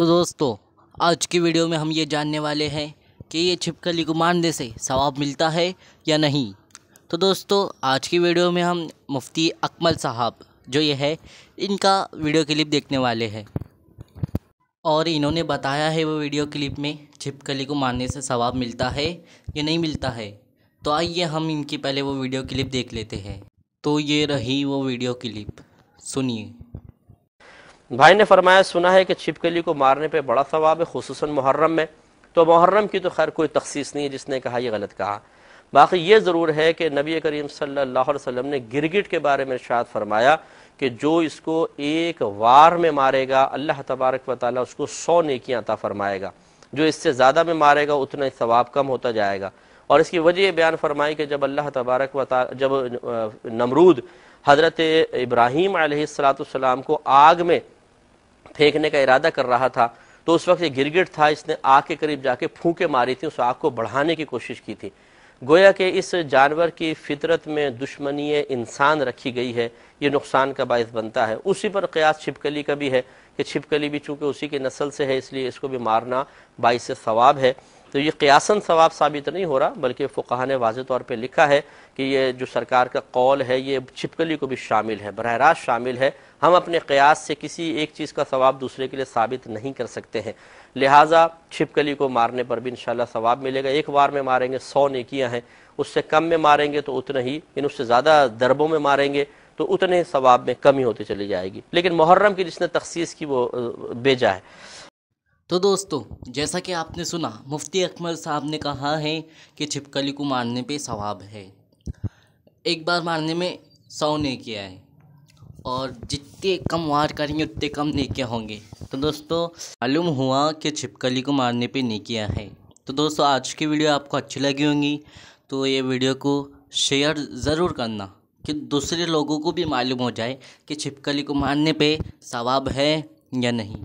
तो दोस्तों आज की वीडियो में हम ये जानने वाले हैं कि ये छिपकली को मारने से सवाब मिलता है या नहीं तो दोस्तों आज की वीडियो में हम मुफ्ती अकमल साहब जो ये है इनका वीडियो क्लिप देखने वाले हैं और इन्होंने बताया है वो वीडियो क्लिप में छिपकली को मारने से सवाब मिलता है या नहीं मिलता है तो आइए हम इनकी पहले वो वीडियो क्लिप देख लेते हैं तो ये रही वो वीडियो क्लिप सुनिए भाई ने फरमाया सुना है कि छिपकली को मारने पे बड़ा सवाब है खूस मुहर्रम में तो मुहर्रम की तो खैर कोई तखसीस नहीं है जिसने कहा यह गलत कहा बाकी यह ज़रूर है कि नबी करीम सल्लल्लाहु अलैहि वसल्लम ने गिरगिट के बारे में शायद फरमाया कि जो इसको एक वार में मारेगा अल्लाह तबारक व ताली उसको सौ नेकियाँ अता फरमाएगा जो इससे ज़्यादा में मारेगा उतना ही सवाब कम होता जाएगा और इसकी वजह यह बयान फरमाई कि जब अल्लाह तबारक व जब नमरूद हज़रत इब्राहिम आसलाम को आग में फेंकने का इरादा कर रहा था तो उस वक्त ये गिरगिट था इसने आग के करीब जाके फूके मारी थी उस आग को बढ़ाने की कोशिश की थी गोया कि इस जानवर की फितरत में दुश्मनी इंसान रखी गई है ये नुकसान का बायस बनता है उसी पर क्यास छिपकली का भी है कि छिपकली भी चूँकि उसी के नस्ल से है इसलिए इसको भी मारना बायस सवाब है तो ये क्यासन सवाब साबित नहीं हो रहा बल्कि फ़ुकाहा ने वाज तौर पर लिखा है कि ये जो सरकार का कौल है ये छिपकली को भी शामिल है बरह रास्त शामिल है हम अपने क़यास से किसी एक चीज़ का सवाब दूसरे के लिए साबित नहीं कर सकते हैं लिहाजा छिपकली को मारने पर भी इन सवाब मिलेगा एक बार में मारेंगे सौ नेकियाँ हैं उससे कम में मारेंगे तो उतना ही इन उससे ज़्यादा दरबों में मारेंगे तो उतने सवाब में कमी होती चली जाएगी लेकिन मुहर्रम की जिसने तखसीस की वो बेजा है तो दोस्तों जैसा कि आपने सुना मुफ्ती अकमल साहब ने कहा है कि छिपकली को मारने पे सवाब है एक बार मारने में सौ ने किया है और जितने कम वार करेंगे उतने कम नेकियाँ होंगे तो दोस्तों मालूम हुआ कि छिपकली को मारने पे नेकियाँ है तो दोस्तों आज की वीडियो आपको अच्छी लगी होंगी तो ये वीडियो को शेयर ज़रूर करना कि दूसरे लोगों को भी मालूम हो जाए कि छिपकली को मारने पे सवाब है या नहीं